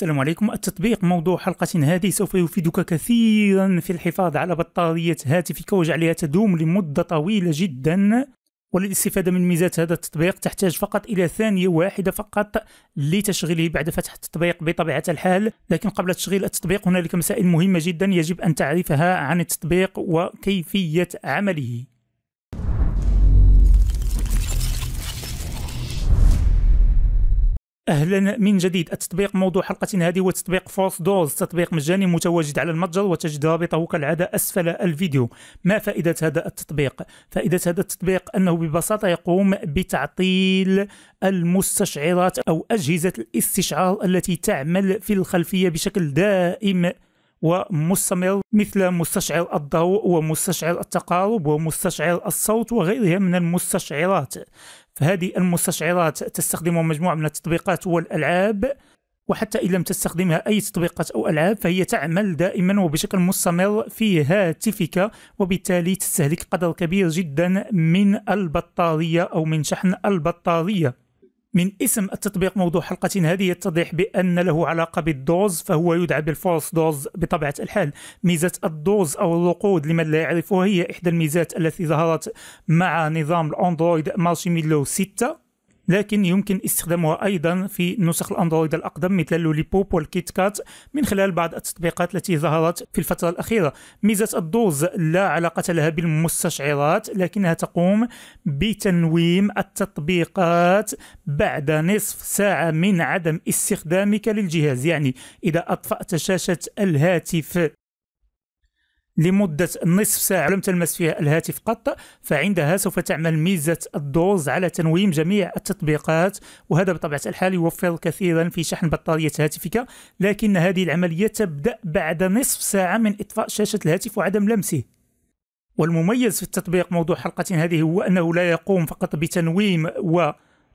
السلام عليكم التطبيق موضوع حلقة هذه سوف يفيدك كثيرا في الحفاظ على بطارية هاتفك وجعلها تدوم لمدة طويلة جدا وللاستفادة من ميزات هذا التطبيق تحتاج فقط إلى ثانية واحدة فقط لتشغيله بعد فتح التطبيق بطبيعة الحال لكن قبل تشغيل التطبيق هنالك مسائل مهمة جدا يجب أن تعرفها عن التطبيق وكيفية عمله اهلا من جديد التطبيق موضوع حلقتنا هذه هو تطبيق فورس دوز تطبيق مجاني متواجد على المتجر وتجد رابطه كالعاده اسفل الفيديو ما فائده هذا التطبيق فائده هذا التطبيق انه ببساطه يقوم بتعطيل المستشعرات او اجهزه الاستشعار التي تعمل في الخلفيه بشكل دائم ومستمر مثل مستشعر الضوء ومستشعر التقارب ومستشعر الصوت وغيرها من المستشعرات فهذه المستشعرات تستخدمها مجموعة من التطبيقات والألعاب وحتى إن لم تستخدمها أي تطبيقات أو ألعاب فهي تعمل دائما وبشكل مستمر في هاتفك وبالتالي تستهلك قدر كبير جدا من البطارية أو من شحن البطارية من اسم التطبيق موضوع حلقة هذه يتضح بأن له علاقة بالدوز فهو يدعى بالفورس دوز بطبيعة الحال ميزة الدوز أو الرقود لمن لا يعرفها هي إحدى الميزات التي ظهرت مع نظام الأندرويد مارشميلو 6 لكن يمكن استخدامها أيضا في نسخ الأندرويد الأقدم مثل اللوليبوب والكيت كات من خلال بعض التطبيقات التي ظهرت في الفترة الأخيرة ميزة الدوز لا علاقة لها بالمستشعرات لكنها تقوم بتنويم التطبيقات بعد نصف ساعة من عدم استخدامك للجهاز يعني إذا أطفأت شاشة الهاتف لمدة نصف ساعة لم تلمس فيها الهاتف قط فعندها سوف تعمل ميزة الدوز على تنويم جميع التطبيقات وهذا بطبيعة الحال يوفر كثيرا في شحن بطارية هاتفك لكن هذه العملية تبدأ بعد نصف ساعة من إطفاء شاشة الهاتف وعدم لمسه والمميز في التطبيق موضوع حلقة هذه هو أنه لا يقوم فقط بتنويم و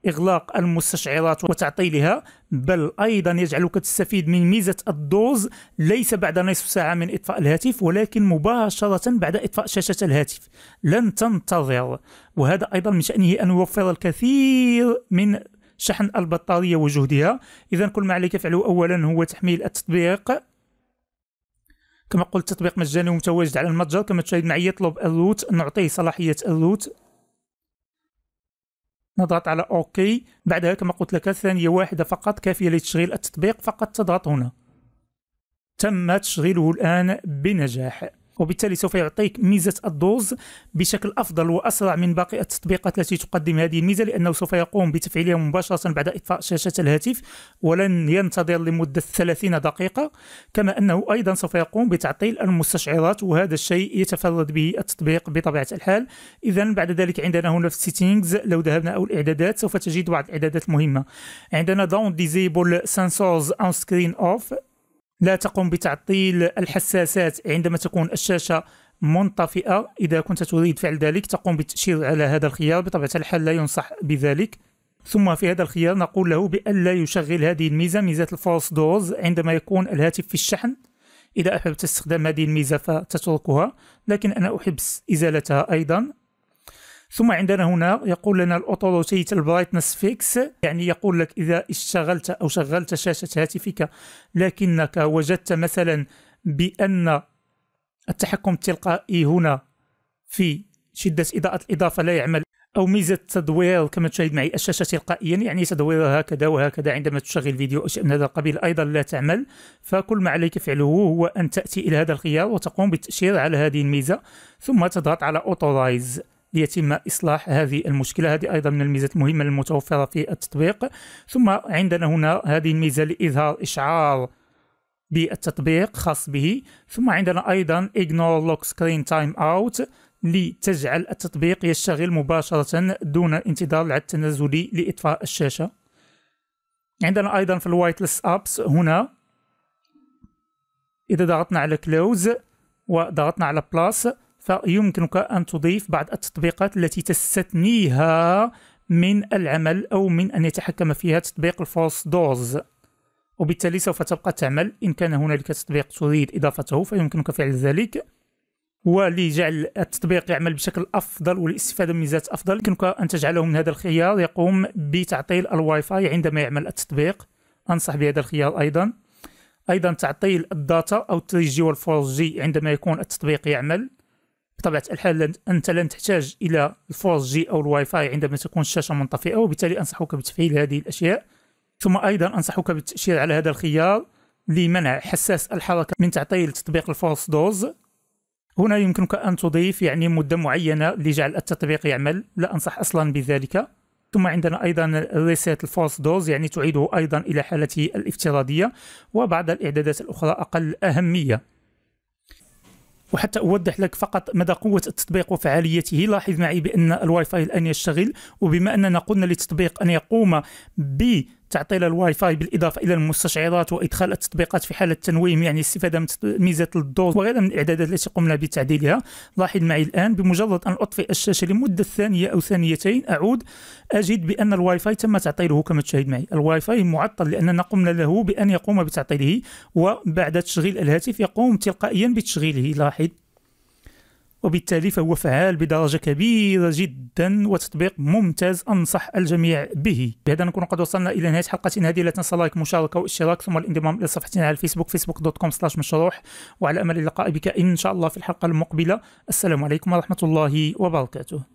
إغلاق المستشعرات وتعطيلها بل أيضا يجعلك تستفيد من ميزة الدوز ليس بعد نصف ساعة من إطفاء الهاتف ولكن مباشرة بعد إطفاء شاشة الهاتف لن تنتظر وهذا أيضا من شأنه أن يوفر الكثير من شحن البطارية وجهدها إذا كل ما عليك فعله أولا هو تحميل التطبيق كما قلت تطبيق مجاني ومتواجد على المتجر كما تشاهد معي يطلب الروت نعطيه صلاحية الروت نضغط على اوكي بعدها كما قلت لك ثانية واحدة فقط كافية لتشغيل التطبيق فقط تضغط هنا تم تشغيله الآن بنجاح وبالتالي سوف يعطيك ميزة الدوز بشكل أفضل وأسرع من باقي التطبيقات التي تقدم هذه الميزة لأنه سوف يقوم بتفعيلها مباشرة بعد إطفاء شاشة الهاتف ولن ينتظر لمدة 30 دقيقة كما أنه أيضا سوف يقوم بتعطيل المستشعرات وهذا الشيء يتفرد به التطبيق بطبيعة الحال إذا بعد ذلك عندنا هنا في السيتينغز لو ذهبنا أو الإعدادات سوف تجد بعض الإعدادات مهمة عندنا دون ديزيبل سنسورز اون سكرين اوف لا تقم بتعطيل الحساسات عندما تكون الشاشة منطفئة إذا كنت تريد فعل ذلك تقوم بالتأشير على هذا الخيار بطبيعة الحال لا ينصح بذلك ثم في هذا الخيار نقول له بأن لا يشغل هذه الميزة ميزة الفورس دورز عندما يكون الهاتف في الشحن إذا أحببت استخدام هذه الميزة فتتركها لكن أنا أحب إزالتها أيضا ثم عندنا هنا يقول لنا الاوتولوسيت البرايتنس فيكس يعني يقول لك اذا اشتغلت او شغلت شاشه هاتفك لكنك وجدت مثلا بان التحكم التلقائي هنا في شده اضاءه الاضافه لا يعمل او ميزه تدوير كما تشاهد معي الشاشه تلقائيا يعني تدويرها هكذا وهكذا عندما تشغل فيديو او شيء من هذا القبيل ايضا لا تعمل فكل ما عليك فعله هو ان تاتي الى هذا الخيار وتقوم بالتاشير على هذه الميزه ثم تضغط على اوتورايز ليتم إصلاح هذه المشكلة هذه أيضا من الميزات المهمة المتوفرة في التطبيق ثم عندنا هنا هذه الميزة لإظهار إشعار بالتطبيق خاص به ثم عندنا أيضا ignore lock screen time out لتجعل التطبيق يشتغل مباشرة دون انتظار العد التنازلي لإطفاء الشاشة عندنا أيضا في الوايتلس أبس هنا إذا ضغطنا على كلوز وضغطنا على بلاس فيمكنك أن تضيف بعض التطبيقات التي تستثنيها من العمل أو من أن يتحكم فيها تطبيق الفورس دوز وبالتالي سوف تبقى تعمل إن كان هنالك تطبيق تريد إضافته فيمكنك فعل ذلك ولجعل التطبيق يعمل بشكل أفضل والاستفادة من ميزات أفضل يمكنك أن تجعله من هذا الخيار يقوم بتعطيل الواي فاي عندما يعمل التطبيق أنصح بهذا الخيار أيضا أيضا تعطيل الداتا أو 3G وال 4G عندما يكون التطبيق يعمل بطبيعه الحال انت لن تحتاج الى الفورس جي او الواي فاي عندما تكون الشاشه منطفئه وبالتالي انصحك بتفعيل هذه الاشياء ثم ايضا انصحك بالتاشير على هذا الخيار لمنع حساس الحركه من تعطيل تطبيق الفورس دوز هنا يمكنك ان تضيف يعني مده معينه لجعل التطبيق يعمل لا انصح اصلا بذلك ثم عندنا ايضا ريسيت الفورس دوز يعني تعيده ايضا الى حالته الافتراضيه وبعض الاعدادات الاخرى اقل اهميه وحتى أوضح لك فقط مدى قوة التطبيق وفعاليته لاحظ معي بأن الواي فاي الآن يشتغل وبما أننا قلنا للتطبيق أن يقوم ب تعطيل الواي فاي بالاضافه الى المستشعرات وادخال التطبيقات في حاله التنويم يعني استفاده من ميزه الدور وغيرها من الاعدادات التي قمنا بتعديلها لاحظ معي الان بمجرد ان اطفئ الشاشه لمده ثانيه او ثانيتين اعود اجد بان الواي فاي تم تعطيله كما تشاهد معي الواي فاي معطل لاننا قمنا له بان يقوم بتعطيله وبعد تشغيل الهاتف يقوم تلقائيا بتشغيله لاحظ وبالتالي فهو فعال بدرجة كبيرة جدا وتطبيق ممتاز أنصح الجميع به بهذا نكون قد وصلنا إلى نهاية حلقتنا هذه لا تنسى لايك مشاركة واشتراك ثم الانضمام إلى صفحتنا على الفيسبوك فيسبوك دوت كوم سلاش مشروح وعلى أمل اللقاء بك إن شاء الله في الحلقة المقبلة السلام عليكم ورحمة الله وبركاته